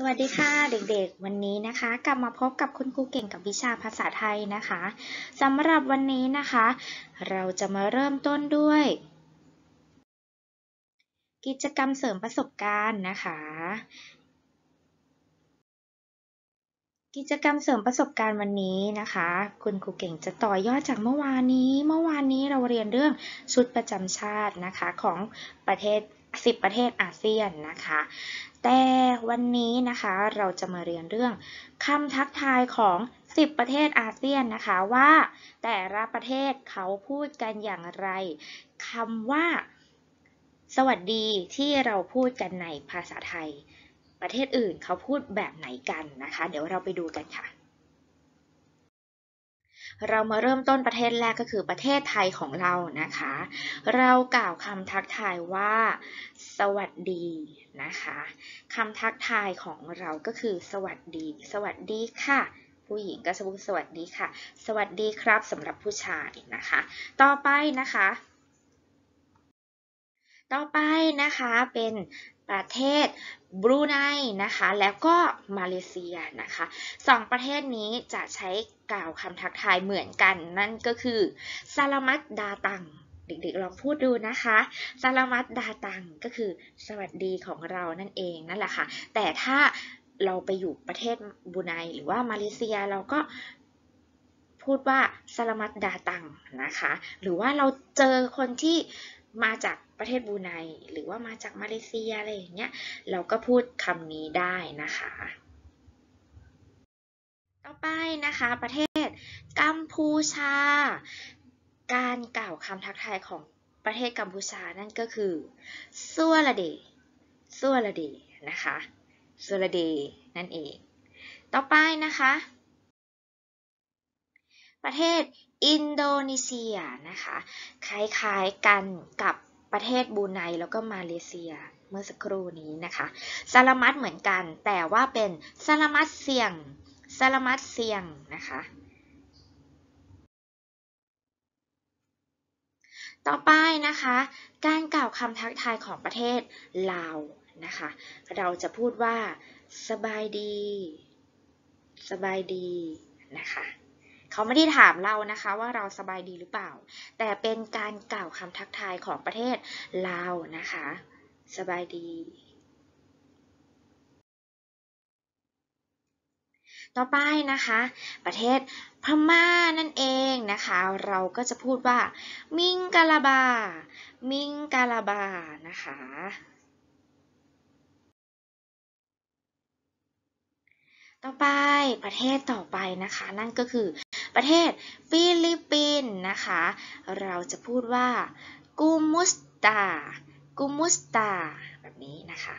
สวัสดีค่ะ เด็กๆวันนี้นะคะ กลับมาพบกับคุณครูเก่งกับวิชาภาษาไทยนะคะสำหรับวันนี้นะคะ เราจะมาเริ่มต้นด้วย กิจกรรมเสริมประสบการณ์นะคะ กิจกรรมเสริมประสบการณ์วันนี้นะคะ คุณครูเก่งจะต่อยอดจากเมื่อวานนี้ เมื่อวานนี้เราเรียนเรื่องชุดประจำชาตินะคะของประเทศ10ประเทศอาเซียนนะคะแต่วันนี้นะคะเราจะมาเรียนเรื่องคำทักทายของ 10 ประเทศอาเซียนนะคะว่าแต่ละประเทศเขาพูดกันอย่างไรคำว่าสวัสดีที่เราพูดกันในภาษาไทย ประเทศอื่นเขาพูดแบบไหนกันนะคะ เดี๋ยวเราไปดูกันค่ะเรามาเริ่มต้นประเทศแรกก็คือประเทศไทยของเรานะคะ เรากล่าวคำทักทายว่า สวัสดีนะคะคำทักทายของเราก็คือสวัสดี สวัสดีค่ะ ผู้หญิงก็สวัสสวัสดีค่ะ สวัสดีครับสำหรับผู้ชายนะคะ ต่อไปนะคะ ต่อไปนะคะเป็นประเทศบรูไนนะคะแล้วก็มาเลเซียนะคะสองประเทศนี้จะใช้กล่าวคำทักทายเหมือนกัน นั่นก็คือซาลามัตดาตังเด็กๆลองพูดดูนะคะซาลามัตดาตังก็คือสวัสดีของเรานั่นเองนั่นแหละค่ะแต่ถ้าเราไปอยู่ประเทศบรูไนหรือว่ามาเลเซียเราก็พูดว่าสลามัตดาตังนะคะหรือว่าเราเจอคนที่มาจากประเทศบูไนหรือว่ามาจากมาเลเซียอะไรอย่างเงี้ยเราก็พูดคำนี้ได้นะคะ ต่อไปนะคะประเทศกัมพูชา การกล่าวคำทักทายของประเทศกัมพูชา นั่นก็คือซัวละเดซัวละเดนะคะซัวละเดนั่นเอง ต่อไปนะคะ ประเทศอินโดนีเซียนะคะคล้ายๆกันกับประเทศบูไนแล้วก็มาเลเซีย เมื่อสักครู่นี้นะคะซาลามัดเหมือนกัน แต่ว่าเป็นซาลามัดเสียงซาลามัดเสียงนะคะ ต่อไปนะคะ การกล่าวคำทักทายของประเทศลาวนะคะ เราจะพูดว่า สบายดี สบายดี นะคะเขาไม่ได้ถามเรานะคะว่าเราสบายดีหรือเปล่า แต่เป็นการกล่าวคำทักทายของประเทศลาวนะคะ สบายดี ต่อไปนะคะประเทศพม่านั่นเองนะคะเราก็จะพูดว่ามิงกาลาบา มิงกาลาบา นะคะต่อไปประเทศต่อไปนะคะนั่นก็คือประเทศฟิลิปปินส์นะคะ เราจะพูดว่ากูมุสตากูมุสตา แบบนี้นะคะ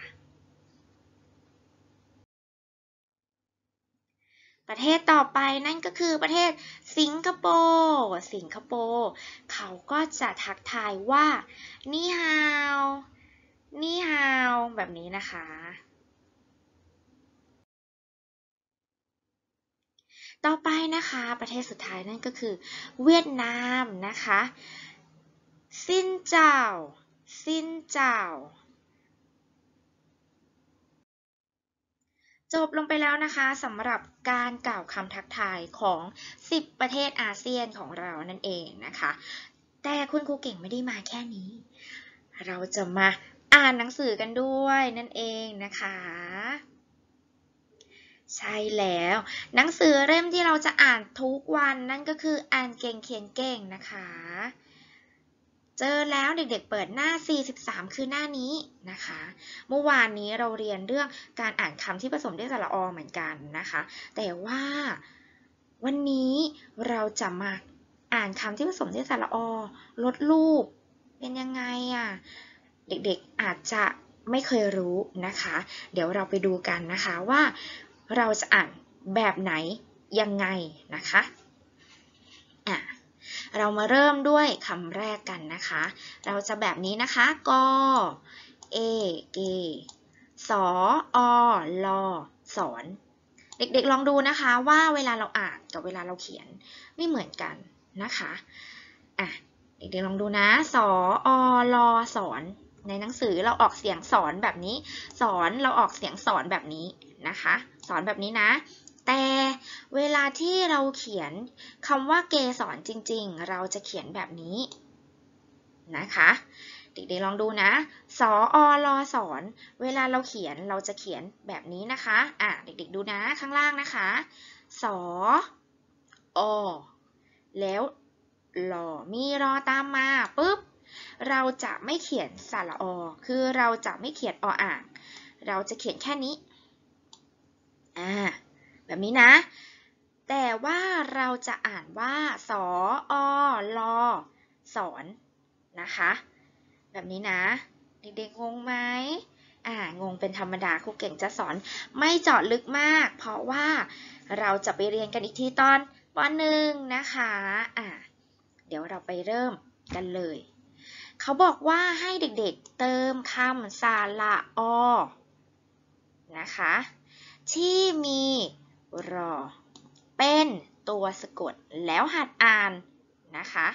ประเทศต่อไปนั่นก็คือประเทศสิงคโปร์ สิงคโปร์เขาก็จะทักทายว่า นี่ฮาว นี่ฮาว แบบนี้นะคะต่อไปนะคะ ประเทศสุดท้ายนั่นก็คือ เวียดนามนะคะสินเจ้าสินเจ้าจบลงไปแล้วนะคะสำหรับการกล่าวคำทักทายของ 10 ประเทศอาเซียนของเรานั่นเองนะคะ แต่คุณครูเก่งไม่ได้มาแค่นี้ เราจะมาอ่านหนังสือกันด้วยนั่นเองนะคะใช่แล้วหนังสือเล่มที่เราจะอ่านทุกวันนั่นก็คืออ่านเก่งเขียนเก่งนะคะ เจอแล้วเด็กๆเปิดหน้า 43 คือหน้านี้นะคะ เมื่อวานนี้เราเรียนเรื่องการอ่านคำที่ผสมด้วยสระอเหมือนกันนะคะแต่ว่า วันนี้เราจะมาอ่านคำที่ผสมด้วยสระอลดรูปเป็นยังไงอะ่ะเด็กๆอาจจะไม่เคยรู้นะคะ เดี๋ยวเราไปดูกันนะคะว่าเราจะอ่านแบบไหน ยังไงนะคะอ่ะเรามาเริ่มด้วยคำแรกกันนะคะ เราจะแบบนี้นะคะกอเอ เก สออลอสอนเด็กๆลองดูนะคะ ว่าเวลาเราอ่านกับเวลาเราเขียนไม่เหมือนกันนะคะอ่ะเด็กๆลองดูนะ สออลอสอนในหนังสือเราออกเสียงสอนแบบนี้สอนเราออกเสียงสอนแบบนี้นะคะสอนแบบนี้นะ แต่เวลาที่เราเขียนคำว่าเกสอนจริงๆ เราจะเขียนแบบนี้นะคะเด็กๆลองดูนะสออลอสอน เวลาเราเขียนเราจะเขียนแบบนี้นะคะอ่ะเด็กๆดูนะข้างล่างนะคะสออแล้วรอมีรอตามมาปุ๊บ เราจะไม่เขียนสระอคือเราจะไม่เขียนออ่าง เราจะเขียนแค่นี้่าแบบนี้นะ แต่ว่าเราจะอ่านว่า สออลอ สอนนะคะ แบบนี้นะ เด็กๆงงไหมอ่างงเป็นธรรมดาครูเก่งจะสอนไม่เจาะลึกมาก เพราะว่าเราจะไปเรียนกันอีกทีตอนปหนึ่งนะคะอ่าเดี๋ยวเราไปเริ่มกันเลย เขาบอกว่าให้เด็กๆเติมคำ สาระอนะคะที่มีรอเป็นตัวสะกดแล้วหัดอ่านนะคะ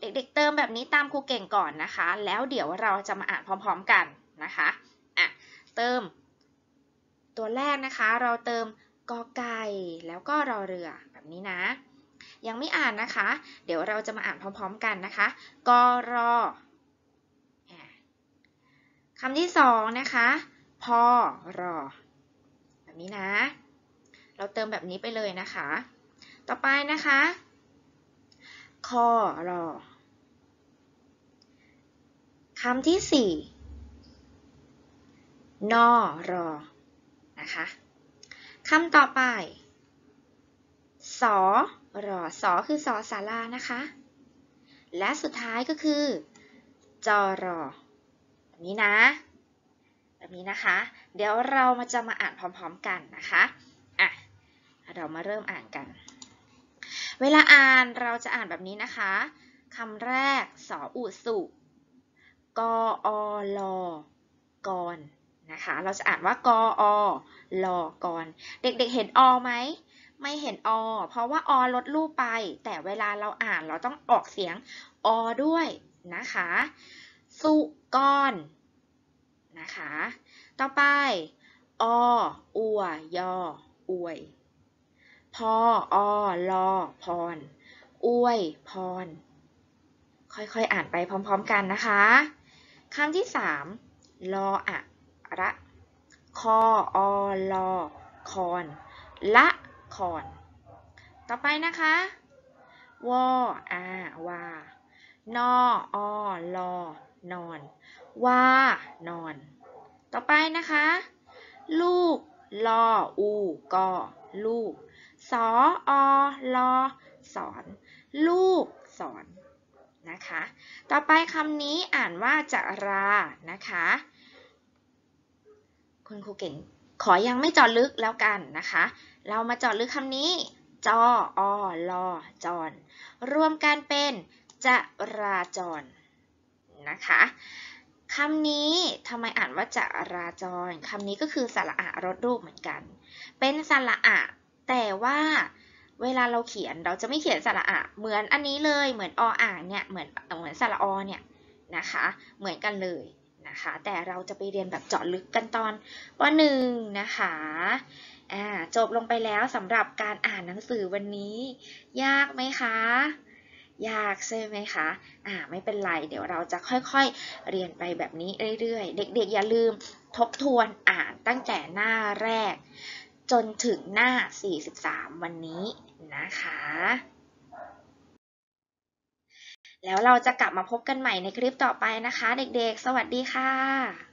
เด็กๆเติมแบบนี้ตามครูเก่งก่อนนะคะ แล้วเดี๋ยวเราจะมาอ่านพร้อมๆกันนะคะอ่ะเติม ตัวแรกนะคะเราเติมกอไก่แล้วก็รอเรือแบบนี้นะ ยังไม่อ่านนะคะ เดี๋ยวเราจะมาอ่านพร้อมๆกันนะคะกอรอคำที่สองนะคะพอรอนี้นะ เราเติมแบบนี้ไปเลยนะคะ ต่อไปนะคะคอรอคำที่สี่นอรอนะคะคำต่อไป สอรอสอคือสอสารานะคะ และสุดท้ายก็คือจอรอแบบนี้นะแบบนี้นะคะ เดี๋ยวเรามาจะมาอ่านพร้อมๆกันนะคะ อ่ะเรามาเริ่มอ่านกัน เวลาอ่านเราจะอ่านแบบนี้นะคะคำแรกสออุสุ กออลอกอน นะคะ เราจะอ่านว่า กออลอกอน เด็กๆเห็นอไหมไม่เห็นอเพราะว่าอลดรูปไป แต่เวลาเราอ่านเราต้องออกเสียงอด้วยนะคะ สุกอนนะคะ ต่อไป ออัวยออวยพออลอพรอวยพร ค่อยๆ อ่านไปพร้อมๆกันนะคะคำที่สามลออะระคออลอคอน ละ คอน ต่อไปนะคะ วออาวา นออลอนอน ว่า นอน ต่อไปนะคะ ลูก ลออูกอลูก สออลอสอน ลูกสอน นะคะ ต่อไปคำนี้อ่านว่าจะรา นะคะ คุณครูเก่งขอยังไม่จอดลึกแล้วกันนะคะ เรามาจอดลึกคำนี้ จออลอจอน รวมกันเป็นจะราจรนะคะคำนี้ทำไมอ่านว่าจาราจรคำนี้ก็คือสระอะรถรูปเหมือนกัน เป็นสระอะแต่ว่าเวลาเราเขียนเราจะไม่เขียนสระอะเหมือนอันนี้เลยเหมือนออ่างเนี่ยเหมือนเหมือนสระอเนี่ยนะคะเหมือนกันเลยนะคะแต่เราจะไปเรียนแบบเจาะลึกกันตอนป .1 นะคะจบลงไปแล้วสำหรับการอ่านหนังสือวันนี้ยากไหมคะยากใช่ไหมคะ อ่าไม่เป็นไร เดี๋ยวเราจะค่อยๆเรียนไปแบบนี้เรื่อยๆ เด็กๆอย่าลืมทบทวนอ่านตั้งแต่หน้าแรกจนถึงหน้า 43 วันนี้นะคะ แล้วเราจะกลับมาพบกันใหม่ในคลิปต่อไปนะคะ เด็กๆ สวัสดีค่ะ